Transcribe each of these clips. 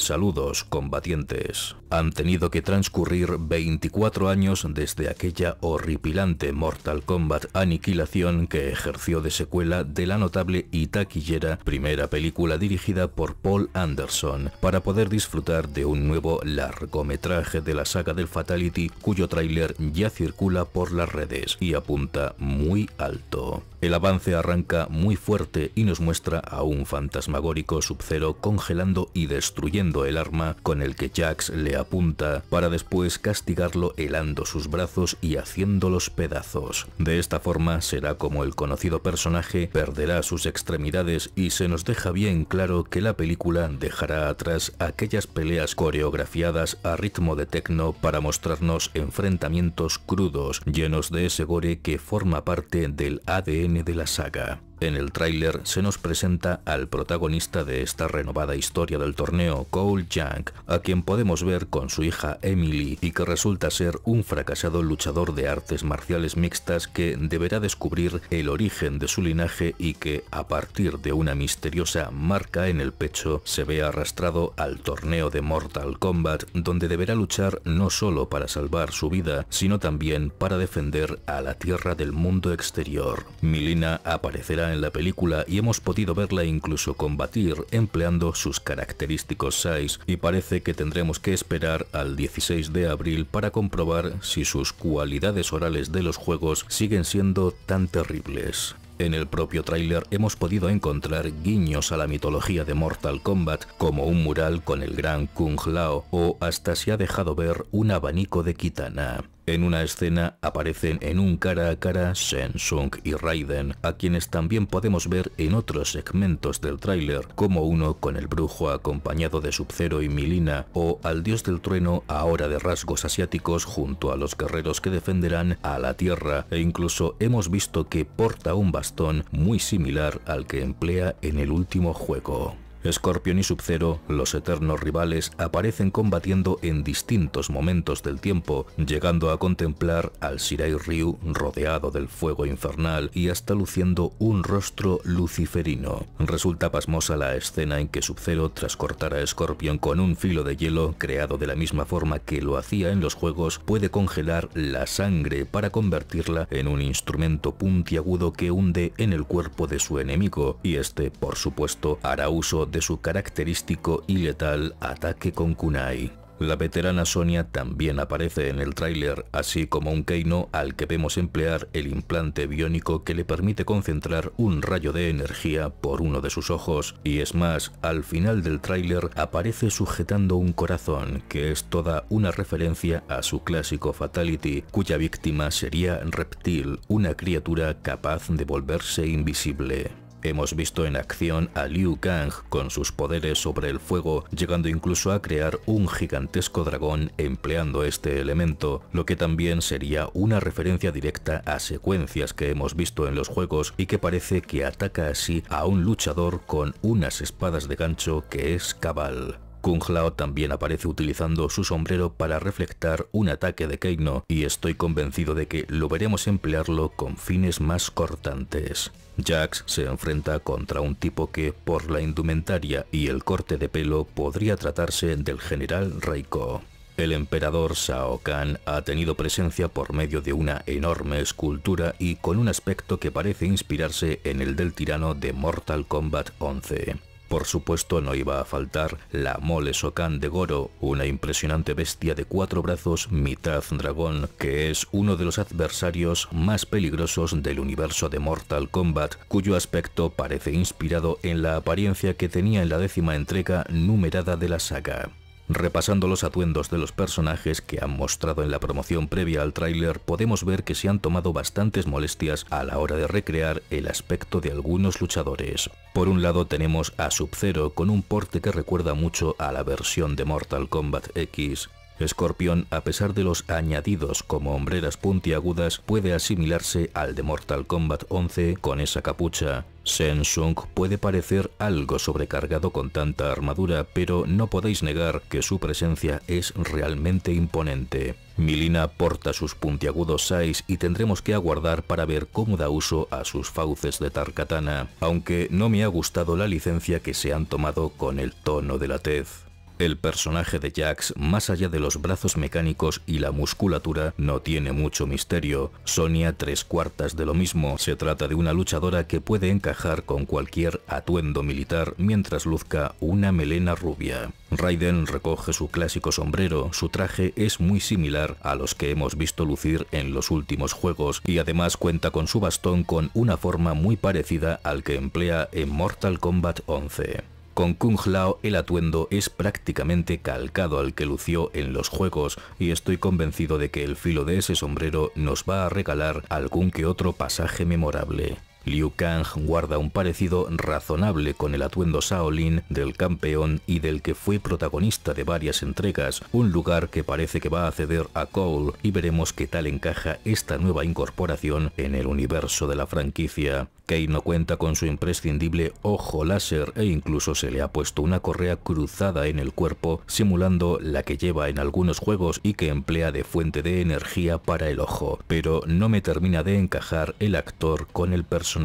Saludos, combatientes. Han tenido que transcurrir 24 años desde aquella horripilante Mortal Kombat aniquilación que ejerció de secuela de la notable y taquillera primera película dirigida por Paul Anderson, para poder disfrutar de un nuevo largometraje de la saga del Fatality cuyo tráiler ya circula por las redes y apunta muy alto. El avance arranca muy fuerte y nos muestra a un fantasmagórico Sub-Zero congelando y destruyendo el arma con el que Jax le apunta para después castigarlo helando sus brazos y haciéndolos pedazos. De esta forma será como el conocido personaje perderá sus extremidades y se nos deja bien claro que la película dejará atrás aquellas peleas coreografiadas a ritmo de techno para mostrarnos enfrentamientos crudos, llenos de ese gore que forma parte del ADN de la saga. En el tráiler se nos presenta al protagonista de esta renovada historia del torneo, Cole Young, a quien podemos ver con su hija Emily y que resulta ser un fracasado luchador de artes marciales mixtas que deberá descubrir el origen de su linaje y que, a partir de una misteriosa marca en el pecho, se ve arrastrado al torneo de Mortal Kombat, donde deberá luchar no solo para salvar su vida, sino también para defender a la tierra del mundo exterior. Milina aparecerá en la película y hemos podido verla incluso combatir empleando sus característicos sais y parece que tendremos que esperar al 16 de abril para comprobar si sus cualidades orales de los juegos siguen siendo tan terribles. En el propio tráiler hemos podido encontrar guiños a la mitología de Mortal Kombat, como un mural con el gran Kung Lao, o hasta se ha dejado ver un abanico de Kitana. En una escena aparecen en un cara a cara Sensung y Raiden, a quienes también podemos ver en otros segmentos del tráiler, como uno con el brujo acompañado de Sub-Zero y Milina, o al dios del trueno ahora de rasgos asiáticos junto a los guerreros que defenderán a la tierra, e incluso hemos visto que porta un bastón muy similar al que emplea en el último juego. Scorpion y Sub-Zero, los eternos rivales, aparecen combatiendo en distintos momentos del tiempo, llegando a contemplar al Shirai Ryu rodeado del fuego infernal y hasta luciendo un rostro luciferino. Resulta pasmosa la escena en que Sub-Zero, tras cortar a Scorpion con un filo de hielo creado de la misma forma que lo hacía en los juegos, puede congelar la sangre para convertirla en un instrumento puntiagudo que hunde en el cuerpo de su enemigo, y este, por supuesto, hará uso de su característico y letal ataque con Kunai. La veterana Sonia también aparece en el tráiler, así como un Keino al que vemos emplear el implante biónico que le permite concentrar un rayo de energía por uno de sus ojos, y es más, al final del tráiler aparece sujetando un corazón, que es toda una referencia a su clásico Fatality, cuya víctima sería Reptil, una criatura capaz de volverse invisible. Hemos visto en acción a Liu Kang con sus poderes sobre el fuego, llegando incluso a crear un gigantesco dragón empleando este elemento, lo que también sería una referencia directa a secuencias que hemos visto en los juegos y que parece que ataca así a un luchador con unas espadas de gancho que es Cabal. Kung Lao también aparece utilizando su sombrero para reflectar un ataque de Keino y estoy convencido de que lo veremos emplearlo con fines más cortantes. Jax se enfrenta contra un tipo que, por la indumentaria y el corte de pelo, podría tratarse del general Reiko. El emperador Shao Kahn ha tenido presencia por medio de una enorme escultura y con un aspecto que parece inspirarse en el del tirano de Mortal Kombat 11. Por supuesto no iba a faltar la mole Sokan de Goro, una impresionante bestia de cuatro brazos mitad dragón, que es uno de los adversarios más peligrosos del universo de Mortal Kombat, cuyo aspecto parece inspirado en la apariencia que tenía en la décima entrega numerada de la saga. Repasando los atuendos de los personajes que han mostrado en la promoción previa al tráiler, podemos ver que se han tomado bastantes molestias a la hora de recrear el aspecto de algunos luchadores. Por un lado tenemos a Sub-Zero con un porte que recuerda mucho a la versión de Mortal Kombat X, Scorpion, a pesar de los añadidos como hombreras puntiagudas, puede asimilarse al de Mortal Kombat 11 con esa capucha. Sensung puede parecer algo sobrecargado con tanta armadura, pero no podéis negar que su presencia es realmente imponente. Milina porta sus puntiagudos sais y tendremos que aguardar para ver cómo da uso a sus fauces de Tarkatana, aunque no me ha gustado la licencia que se han tomado con el tono de la tez. El personaje de Jax, más allá de los brazos mecánicos y la musculatura, no tiene mucho misterio. Sonia tres cuartas de lo mismo. Se trata de una luchadora que puede encajar con cualquier atuendo militar mientras luzca una melena rubia. Raiden recoge su clásico sombrero, su traje es muy similar a los que hemos visto lucir en los últimos juegos y además cuenta con su bastón con una forma muy parecida al que emplea en Mortal Kombat 11. Con Kung Lao el atuendo es prácticamente calcado al que lució en los juegos y estoy convencido de que el filo de ese sombrero nos va a regalar algún que otro pasaje memorable. Liu Kang guarda un parecido razonable con el atuendo Saolin del campeón y del que fue protagonista de varias entregas, un lugar que parece que va a ceder a Cole y veremos qué tal encaja esta nueva incorporación en el universo de la franquicia. Kei no cuenta con su imprescindible ojo láser e incluso se le ha puesto una correa cruzada en el cuerpo simulando la que lleva en algunos juegos y que emplea de fuente de energía para el ojo, pero no me termina de encajar el actor con el personaje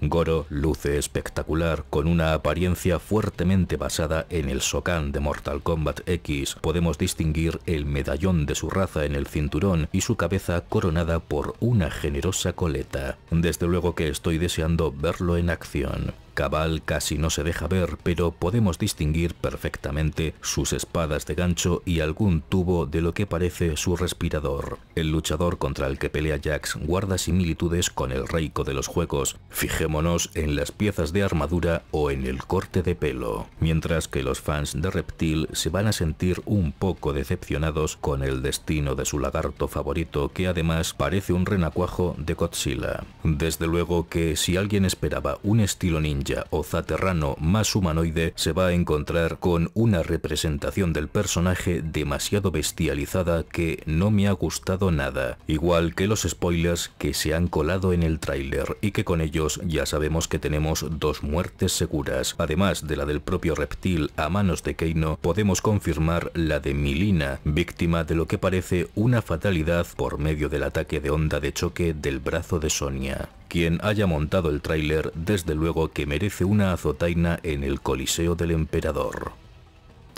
Goro luce espectacular con una apariencia fuertemente basada en el Sokan de Mortal Kombat X. Podemos distinguir el medallón de su raza en el cinturón y su cabeza coronada por una generosa coleta. Desde luego que estoy deseando verlo en acción cabal casi no se deja ver, pero podemos distinguir perfectamente sus espadas de gancho y algún tubo de lo que parece su respirador. El luchador contra el que pelea Jax guarda similitudes con el Reiko de los juegos, fijémonos en las piezas de armadura o en el corte de pelo, mientras que los fans de Reptil se van a sentir un poco decepcionados con el destino de su lagarto favorito que además parece un renacuajo de Godzilla. Desde luego que si alguien esperaba un estilo ninja o zaterrano más humanoide se va a encontrar con una representación del personaje demasiado bestializada que no me ha gustado nada, igual que los spoilers que se han colado en el tráiler y que con ellos ya sabemos que tenemos dos muertes seguras. Además de la del propio reptil a manos de Keino, podemos confirmar la de Milina, víctima de lo que parece una fatalidad por medio del ataque de onda de choque del brazo de Sonia. Quien haya montado el tráiler desde luego que merece una azotaina en el Coliseo del Emperador.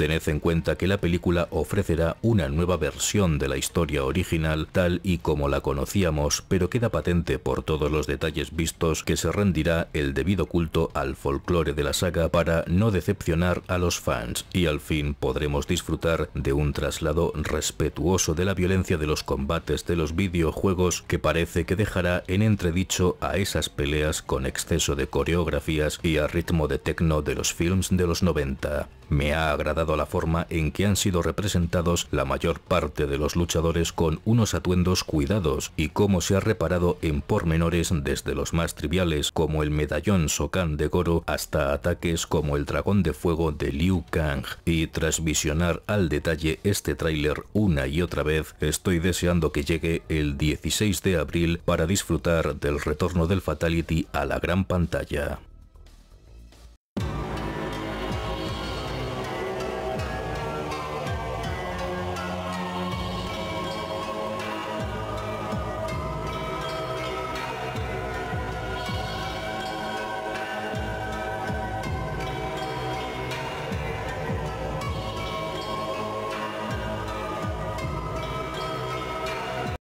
Tened en cuenta que la película ofrecerá una nueva versión de la historia original tal y como la conocíamos, pero queda patente por todos los detalles vistos que se rendirá el debido culto al folclore de la saga para no decepcionar a los fans y al fin podremos disfrutar de un traslado respetuoso de la violencia de los combates de los videojuegos que parece que dejará en entredicho a esas peleas con exceso de coreografías y a ritmo de techno de los films de los 90. Me ha agradado la forma en que han sido representados la mayor parte de los luchadores con unos atuendos cuidados y cómo se ha reparado en pormenores desde los más triviales como el medallón Sokan de Goro hasta ataques como el dragón de fuego de Liu Kang. Y tras visionar al detalle este tráiler una y otra vez, estoy deseando que llegue el 16 de abril para disfrutar del retorno del Fatality a la gran pantalla.